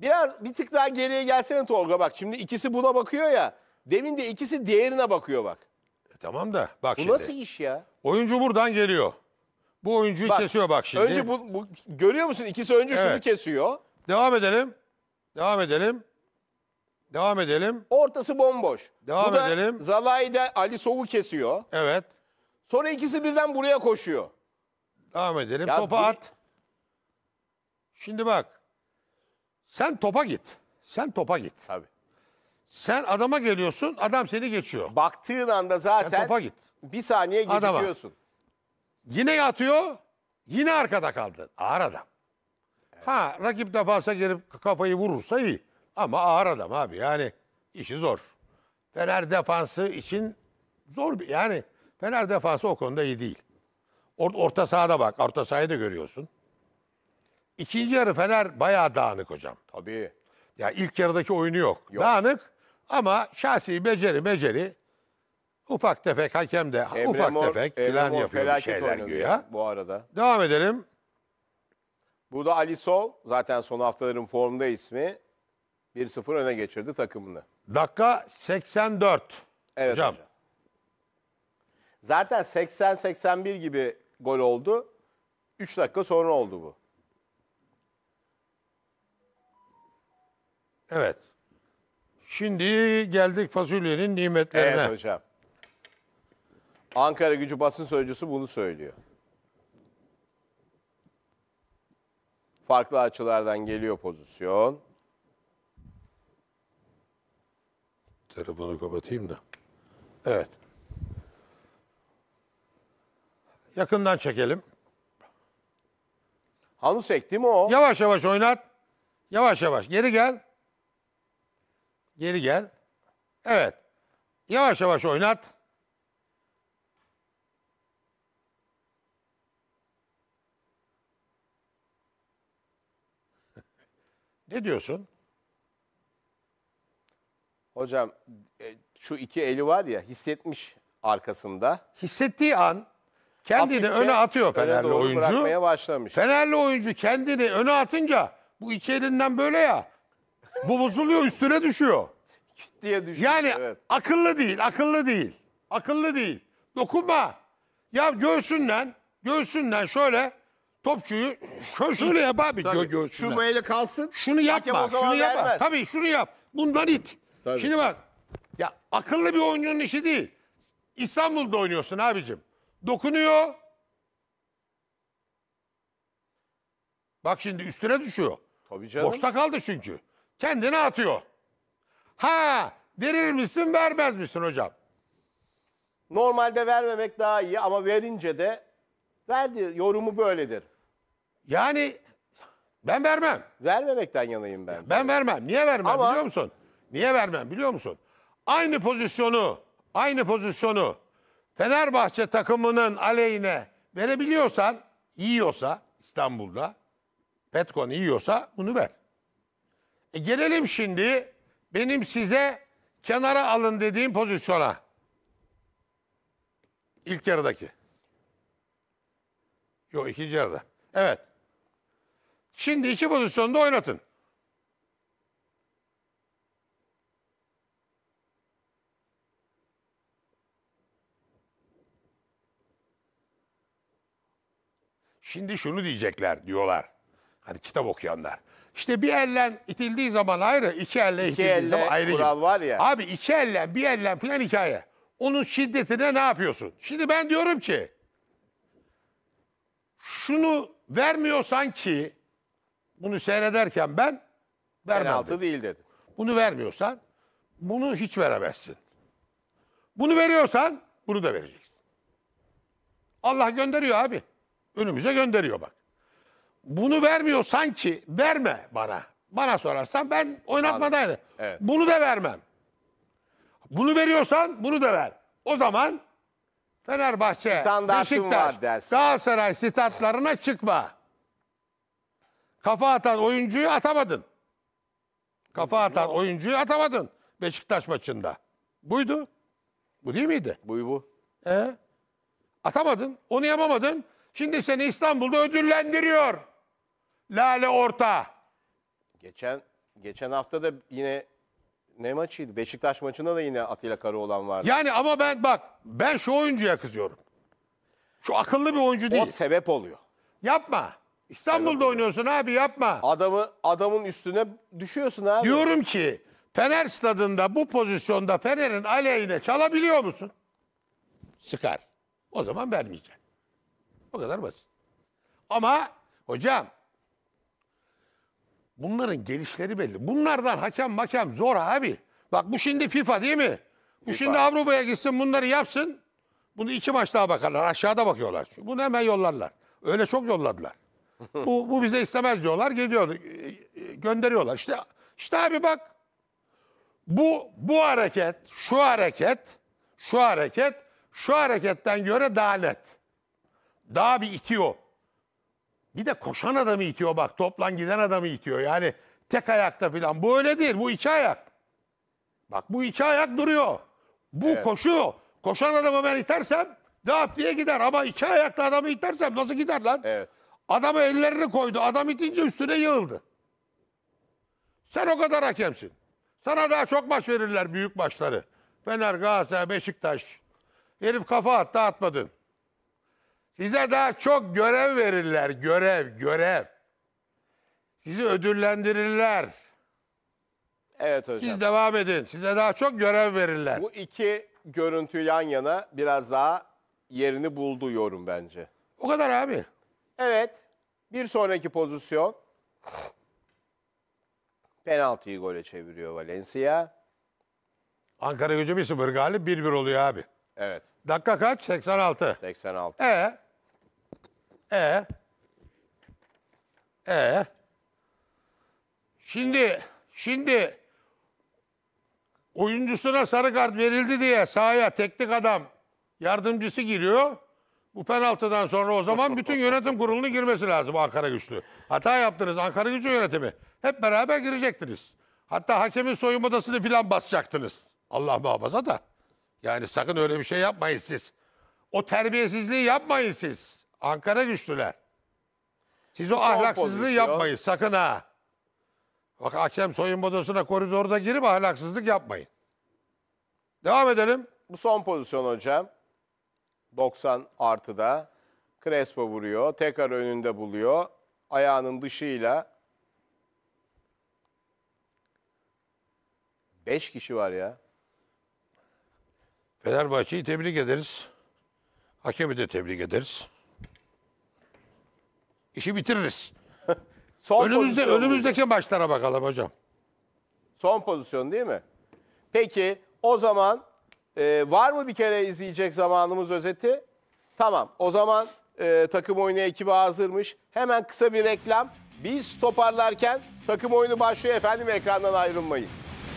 Biraz bir tık daha geriye gelsene Tolga bak. Şimdi ikisi buna bakıyor ya. Demin de ikisi diğerine bakıyor bak. E, tamam da bak Bu şimdi. nasıl iş ya? Oyuncu buradan geliyor. Bu oyuncuyu Bak, kesiyor bak şimdi. Önce bu, bu görüyor musun? İkisi önce şunu kesiyor. Devam edelim. Devam edelim. Devam edelim. Ortası bomboş. Devam Bu da edelim. Zalai'de Ali Sov'u kesiyor. Evet. Sonra ikisi birden buraya koşuyor. Devam edelim. Ya Topu biri- at. Şimdi bak. Sen topa git. Sen topa git. Tabii. Sen adama geliyorsun, adam seni geçiyor. Baktığın anda zaten. Sen topa git. bir saniye Adama. gecikiyorsun. Yine atıyor, yine arkada kaldın. Ağır adam. Ha rakip defansa gelip kafayı vurursa iyi. Ama ağır adam abi yani işi zor. Fener defansı için zor bir yani Fener defansı o konuda iyi değil. Or- orta sahada bak, orta sahayı da görüyorsun. İkinci yarı Fener bayağı dağınık hocam. Tabii. Ya ilk yarıdaki oyunu yok. yok. Dağınık ama şahsi beceri beceri ufak tefek hakem de Emre ufak Mor, tefek Emre plan Mor yapıyor bir şeyler güya. Bu arada. Devam edelim. Burada Ali Sol zaten son haftaların formda ismi 1-0 öne geçirdi takımını. Dakika 84. Evet hocam. hocam. Zaten 80-81 gibi gol oldu. 3 dakika sonra oldu bu. Evet. Şimdi geldik fasulyenin nimetlerine. Evet hocam. Ankara Gücü basın sözcüsü bunu söylüyor. Farklı açılardan geliyor pozisyon. Telefonu kapatayım da. Evet. Yakından çekelim. Hanusek değil mi o? Yavaş yavaş oynat. Yavaş yavaş. Geri gel. Geri gel. Evet. Yavaş yavaş oynat. Ne diyorsun? Hocam e, şu iki eli var ya hissetmiş arkasında. Hissettiği an kendini Hafifçe öne atıyor Fenerli doğru oyuncu. bırakmaya başlamış. Fenerli oyuncu kendini öne atınca bu iki elinden böyle ya. Bu bozuluyor üstüne düşüyor. Küt diye düşüyor. Yani evet. akıllı değil, akıllı değil. Akıllı değil. Dokunma. Ya göğsünden, göğsünden şöyle topçuyu şöyle, şöyle yap abi gö göğsünden. Şu böyle kalsın. Şunu yapma, şunu yapma. vermez. Tabii şunu yap. Bundan it. Tabii. Şimdi bak. Ya akıllı bir oyuncunun işi değil. İstanbul'da oynuyorsun abicim. Dokunuyor. Bak şimdi üstüne düşüyor. Tabii canım. Boşta kaldı çünkü kendini atıyor. Ha verir misin vermez misin hocam? Normalde vermemek daha iyi ama verince de verdi yorumu böyledir. Yani ben vermem. Vermemekten yanayım ben. Ben vermem. Niye vermem Ama- biliyor musun? Niye vermem biliyor musun? Aynı pozisyonu, aynı pozisyonu Fenerbahçe takımının aleyhine verebiliyorsan, yiyorsa İstanbul'da, Petkon yiyorsa bunu ver. E gelelim şimdi benim size kenara alın dediğim pozisyona. İlk yarıdaki. Yok ikinci yarıda. Evet. Şimdi iki pozisyonda oynatın. Şimdi şunu diyecekler diyorlar. Hani kitap okuyanlar. İşte bir ellen itildiği zaman ayrı, iki elle iki itildiği elle zaman ayrı kural var ya. Abi iki ellen, bir ellen falan hikaye. Onun şiddetine ne yapıyorsun? Şimdi ben diyorum ki şunu vermiyorsan ki bunu seyrederken ben vermem Penaltı dedim. değil dedi. Bunu vermiyorsan bunu hiç veremezsin. Bunu veriyorsan bunu da vereceksin. Allah gönderiyor abi. Önümüze gönderiyor bak. Bunu vermiyor sanki. Verme bana. Bana sorarsan ben oynatmadaydı. Evet. Bunu da vermem. Bunu veriyorsan bunu da ver. O zaman Fenerbahçe, Standartın Beşiktaş, var dersin. Galatasaray statlarına çıkma. Kafa atan oyuncuyu atamadın. Kafa atan oyuncuyu atamadın Beşiktaş maçında. Buydu. Bu değil miydi? Buyu bu. Ee, atamadın, onu yapamadın. Şimdi seni İstanbul'da ödüllendiriyor. Lale Orta. Geçen geçen hafta da yine ne maçıydı? Beşiktaş maçında da yine Atilla Karaoğlan vardı. Yani ama ben bak ben şu oyuncuya kızıyorum. Şu akıllı bir oyuncu değil. O sebep oluyor. Yapma. İstanbul'da Sebep oluyor. oynuyorsun abi yapma. Adamı adamın üstüne düşüyorsun abi. Diyorum ki Fener stadında bu pozisyonda Fener'in aleyhine çalabiliyor musun? Sıkar. O zaman vermeyeceğim. O kadar basit. Ama hocam Bunların gelişleri belli. Bunlardan hakem hakem zor abi. Bak bu şimdi FIFA değil mi? Bu FIFA. şimdi Avrupa'ya gitsin bunları yapsın. Bunu iki maç daha bakarlar. Aşağıda bakıyorlar. Bunu hemen yollarlar. Öyle çok yolladılar. bu, bu bize istemez diyorlar. Geliyor, e, e, gönderiyorlar. İşte, işte abi bak. Bu, bu hareket, şu hareket, şu hareket, şu hareketten göre daha net. Daha bir itiyor. Bir de koşan adamı itiyor bak. Toplan giden adamı itiyor. Yani tek ayakta falan. Bu öyle değil. Bu iki ayak. Bak bu iki ayak duruyor. Bu evet. koşuyor. Koşan adamı ben itersem dağıp diye gider. Ama iki ayakta adamı itersem nasıl gider lan? Evet. Adamı ellerini koydu. Adam itince üstüne yığıldı. Sen o kadar hakemsin. Sana daha çok maç verirler büyük maçları. Fener, Galatasaray, Beşiktaş. Herif kafa attı atmadı. Size daha çok görev verirler. Görev, görev. Sizi ödüllendirirler. Evet hocam. Siz devam edin. Size daha çok görev verirler. Bu iki görüntü yan yana biraz daha yerini buldu yorum bence. O kadar abi. Evet. Bir sonraki pozisyon. Penaltıyı gole çeviriyor Valencia. Ankara gücü 1-0 galip 1-1 oluyor abi. Evet. Dakika kaç? 86. 86. Ee? E E Şimdi şimdi oyuncusuna sarı kart verildi diye sahaya teknik adam yardımcısı giriyor. Bu penaltıdan sonra o zaman bütün yönetim kurulunu girmesi lazım Ankara Güçlü. Hata yaptınız Ankara Güçlü yönetimi. Hep beraber girecektiniz. Hatta hakemin soyunma odasını filan basacaktınız. Allah muhafaza da. Yani sakın öyle bir şey yapmayın siz. O terbiyesizliği yapmayın siz. Ankara güçlüler. Siz o Son ahlaksızlığı pozisyon. yapmayın sakın ha. Bak hakem soyun odasına koridorda girip ahlaksızlık yapmayın. Devam edelim. Bu son pozisyon hocam. 90 artıda. Crespo vuruyor. Tekrar önünde buluyor. Ayağının dışıyla. 5 kişi var ya. Fenerbahçe'yi tebrik ederiz. Hakemi de tebrik ederiz işi bitiririz. Son Önümüzde pozisyon önümüzdeki maçlara bakalım hocam. Son pozisyon değil mi? Peki o zaman e, var mı bir kere izleyecek zamanımız özeti? Tamam o zaman e, takım oyunu ekibi hazırmış. Hemen kısa bir reklam. Biz toparlarken takım oyunu başlıyor efendim ekrandan ayrılmayın.